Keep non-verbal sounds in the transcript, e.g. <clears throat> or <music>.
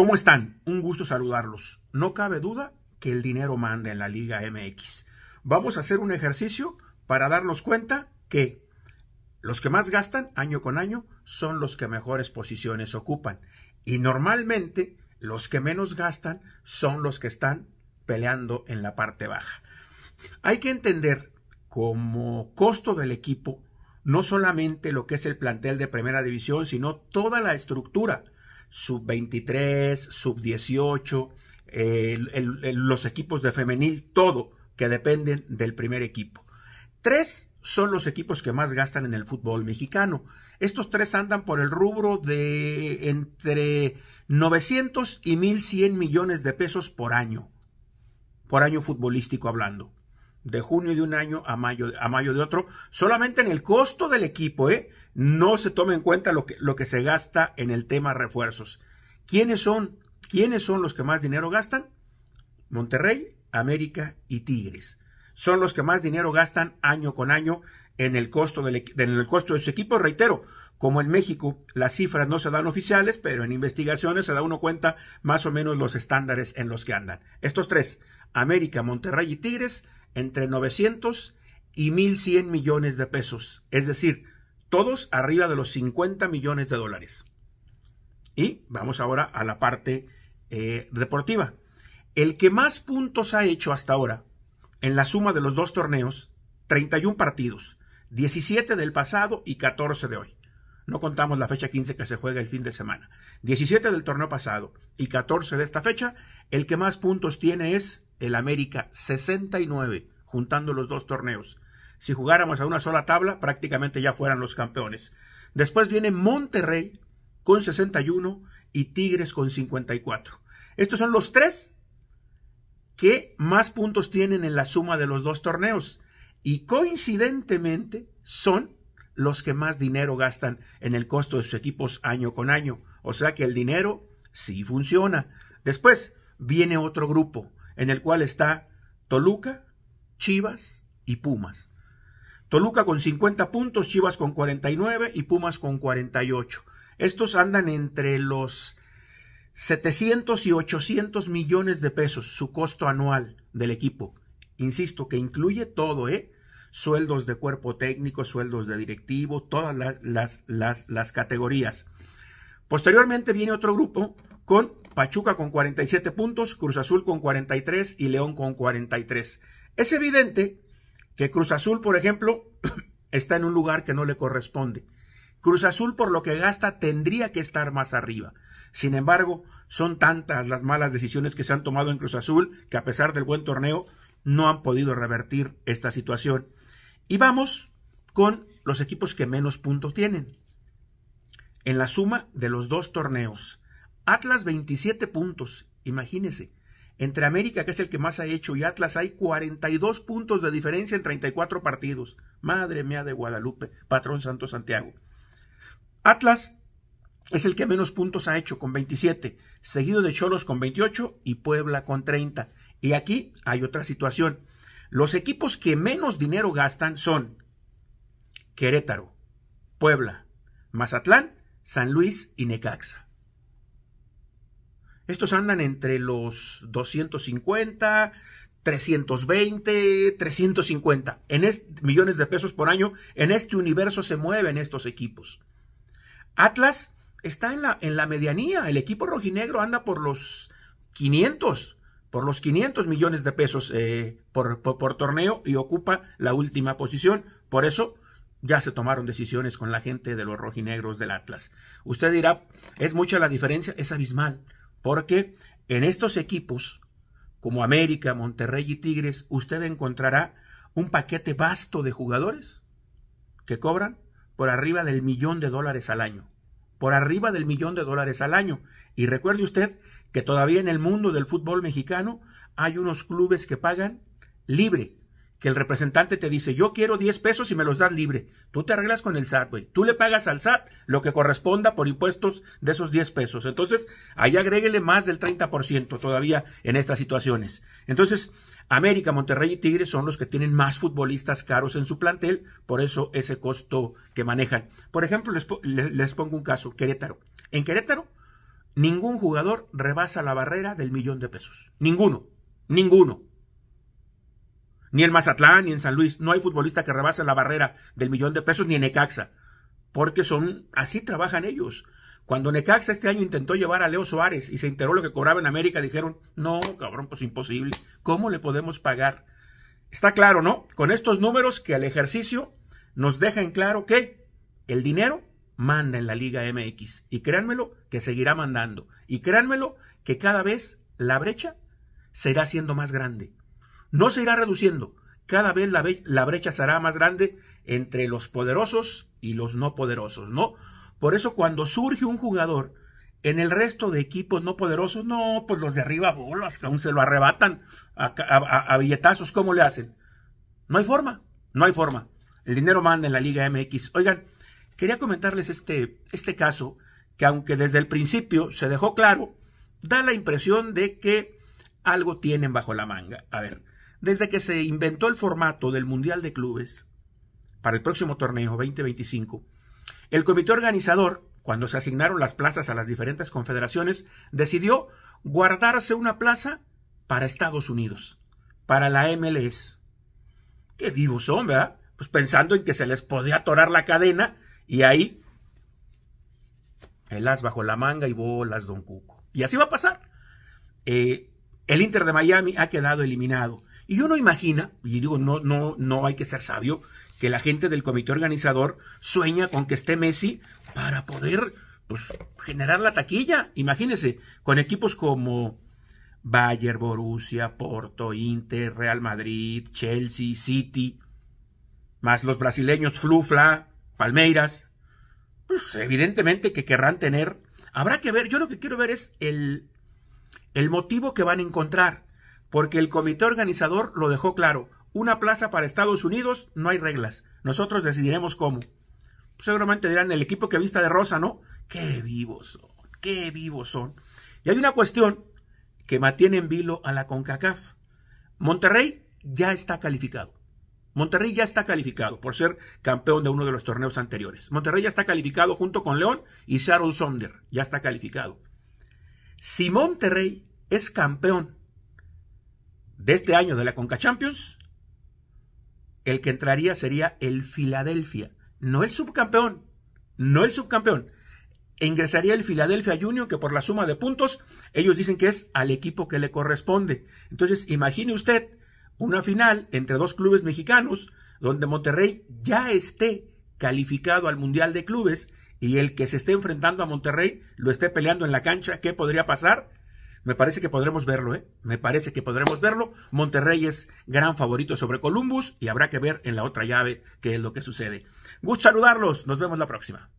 ¿Cómo están? Un gusto saludarlos. No cabe duda que el dinero manda en la Liga MX. Vamos a hacer un ejercicio para darnos cuenta que los que más gastan año con año son los que mejores posiciones ocupan. Y normalmente los que menos gastan son los que están peleando en la parte baja. Hay que entender como costo del equipo no solamente lo que es el plantel de primera división, sino toda la estructura sub 23, sub 18, los equipos de femenil, todo que dependen del primer equipo. Tres son los equipos que más gastan en el fútbol mexicano. Estos tres andan por el rubro de entre 900 y 1100 millones de pesos por año, por año futbolístico hablando de junio de un año a mayo, a mayo de otro, solamente en el costo del equipo, ¿eh? No se toma en cuenta lo que, lo que se gasta en el tema refuerzos. ¿Quiénes son? ¿Quiénes son los que más dinero gastan? Monterrey, América y Tigres. Son los que más dinero gastan año con año en el costo, en el costo de su equipo. Reitero, como en México las cifras no se dan oficiales, pero en investigaciones se da uno cuenta más o menos los estándares en los que andan. Estos tres, América, Monterrey y Tigres, entre 900 y 1.100 millones de pesos, es decir, todos arriba de los 50 millones de dólares. Y vamos ahora a la parte eh, deportiva. El que más puntos ha hecho hasta ahora en la suma de los dos torneos, 31 partidos, 17 del pasado y 14 de hoy. No contamos la fecha 15 que se juega el fin de semana. 17 del torneo pasado y 14 de esta fecha, el que más puntos tiene es el América 69, juntando los dos torneos. Si jugáramos a una sola tabla, prácticamente ya fueran los campeones. Después viene Monterrey con 61 y Tigres con 54. Estos son los tres que más puntos tienen en la suma de los dos torneos y coincidentemente son los que más dinero gastan en el costo de sus equipos año con año. O sea que el dinero sí funciona. Después viene otro grupo, en el cual está Toluca, Chivas y Pumas. Toluca con 50 puntos, Chivas con 49 y Pumas con 48. Estos andan entre los 700 y 800 millones de pesos, su costo anual del equipo. Insisto, que incluye todo, ¿eh? Sueldos de cuerpo técnico, sueldos de directivo, todas las, las, las, las categorías. Posteriormente viene otro grupo con Pachuca con 47 puntos, Cruz Azul con 43 y León con 43. Es evidente que Cruz Azul, por ejemplo, <clears throat> está en un lugar que no le corresponde. Cruz Azul, por lo que gasta, tendría que estar más arriba. Sin embargo, son tantas las malas decisiones que se han tomado en Cruz Azul que a pesar del buen torneo no han podido revertir esta situación. Y vamos con los equipos que menos puntos tienen. En la suma de los dos torneos, Atlas 27 puntos, imagínese. Entre América, que es el que más ha hecho, y Atlas hay 42 puntos de diferencia en 34 partidos. Madre mía de Guadalupe, patrón Santo Santiago. Atlas es el que menos puntos ha hecho, con 27, seguido de Cholos con 28 y Puebla con 30. Y aquí hay otra situación. Los equipos que menos dinero gastan son Querétaro, Puebla, Mazatlán, San Luis y Necaxa. Estos andan entre los 250, 320, 350 en millones de pesos por año. En este universo se mueven estos equipos. Atlas está en la, en la medianía. El equipo rojinegro anda por los 500, por los 500 millones de pesos eh, por torneo y ocupa la última posición. Por eso ya se tomaron decisiones con la gente de los rojinegros del Atlas. Usted dirá, es mucha la diferencia, es abismal. Porque en estos equipos, como América, Monterrey y Tigres, usted encontrará un paquete vasto de jugadores que cobran por arriba del millón de dólares al año. Por arriba del millón de dólares al año. Y recuerde usted que todavía en el mundo del fútbol mexicano hay unos clubes que pagan libre que el representante te dice, yo quiero 10 pesos y me los das libre. Tú te arreglas con el SAT, güey. Tú le pagas al SAT lo que corresponda por impuestos de esos 10 pesos. Entonces, ahí agréguele más del 30% todavía en estas situaciones. Entonces, América, Monterrey y Tigres son los que tienen más futbolistas caros en su plantel, por eso ese costo que manejan. Por ejemplo, les, les pongo un caso, Querétaro. En Querétaro, ningún jugador rebasa la barrera del millón de pesos. Ninguno, ninguno. Ni en Mazatlán, ni en San Luis. No hay futbolista que rebase la barrera del millón de pesos, ni en Necaxa. Porque son, así trabajan ellos. Cuando Necaxa este año intentó llevar a Leo Suárez y se enteró lo que cobraba en América, dijeron, no, cabrón, pues imposible. ¿Cómo le podemos pagar? Está claro, ¿no? Con estos números que al ejercicio nos deja en claro que el dinero manda en la Liga MX. Y créanmelo que seguirá mandando. Y créanmelo que cada vez la brecha será siendo más grande no se irá reduciendo. Cada vez la, brecha será más grande entre los poderosos y los no poderosos, ¿no? Por eso cuando surge un jugador en el resto de equipos no poderosos, no, pues los de arriba, bolas, aún se lo arrebatan a, a billetazos, ¿cómo le hacen? No hay forma, no hay forma. El dinero manda en la Liga MX. Oigan, quería comentarles este, este caso que aunque desde el principio se dejó claro, da la impresión de que algo tienen bajo la manga. A ver, desde que se inventó el formato del Mundial de Clubes para el próximo torneo 2025, el comité organizador, cuando se asignaron las plazas a las diferentes confederaciones, decidió guardarse una plaza para Estados Unidos, para la MLS. Qué vivos son, ¿verdad? Pues pensando en que se les podía atorar la cadena y ahí el as bajo la manga y bolas, don Cuco. Y así va a pasar. Eh, el Inter de Miami ha quedado eliminado. Y uno imagina, y digo, no, no, no hay que ser sabio, que la gente del comité organizador sueña con que esté Messi para poder pues, generar la taquilla. Imagínense, con equipos como Bayern, Borussia, Porto, Inter, Real Madrid, Chelsea, City, más los brasileños Flufla, Palmeiras, pues evidentemente que querrán tener. Habrá que ver, yo lo que quiero ver es el, el motivo que van a encontrar porque el comité organizador lo dejó claro. Una plaza para Estados Unidos, no hay reglas. Nosotros decidiremos cómo. Pues seguramente dirán el equipo que vista de rosa, ¿no? Qué vivos son, qué vivos son. Y hay una cuestión que mantiene en vilo a la CONCACAF. Monterrey ya está calificado. Monterrey ya está calificado por ser campeón de uno de los torneos anteriores. Monterrey ya está calificado junto con León y Charles Sonder. Ya está calificado. Si Monterrey es campeón de este año de la Conca Champions, el que entraría sería el Filadelfia, no el subcampeón, no el subcampeón. ingresaría el Filadelfia Junior, que por la suma de puntos, ellos dicen que es al equipo que le corresponde. Entonces, imagine usted una final entre dos clubes mexicanos, donde Monterrey ya esté calificado al Mundial de Clubes y el que se esté enfrentando a Monterrey lo esté peleando en la cancha, ¿qué podría pasar? Me parece que podremos verlo, ¿eh? Me parece que podremos verlo. Monterrey es gran favorito sobre Columbus y habrá que ver en la otra llave qué es lo que sucede. Gusto saludarlos. Nos vemos la próxima.